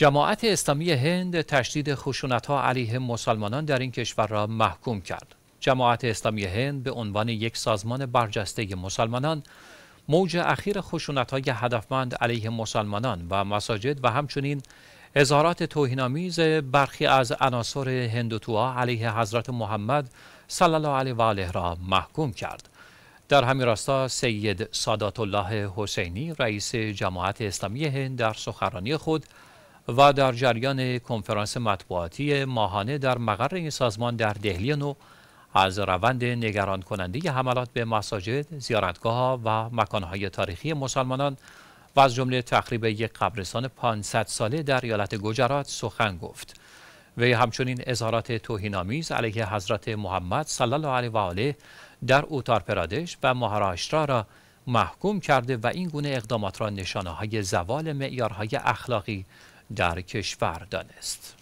جماعت اسلامی هند تشدید خشونت ها علیه مسلمانان در این کشور را محکوم کرد. جماعت اسلامی هند به عنوان یک سازمان برجسته مسلمانان موج اخیر خشونت های هدفمند علیه مسلمانان و مساجد و همچنین اظهارات توهینآمیز برخی از عناصر هندوتوها علیه حضرت محمد صلی الله علیه و آله را محکوم کرد. در همین راستا سید سادات الله حسینی رئیس جماعت اسلامی هند در سخنرانی خود و در جریان کنفرانس مطبوعاتی ماهانه در مقر این سازمان در دهلی نو از روند نگران کننده حملات به مساجد، زیارتگاه ها و مکانهای تاریخی مسلمانان و از جمله تخریب یک قبرستان 500 ساله در ایالت گجرات سخن گفت. وی همچنین اظهارات توهینآمیز علیه حضرت محمد صلی الله علیه و آله در اوتار پرادش و مهاراشترا را محکوم کرده و این گونه اقدامات را نشانه های زوال معیارهای اخلاقی در کشور دانست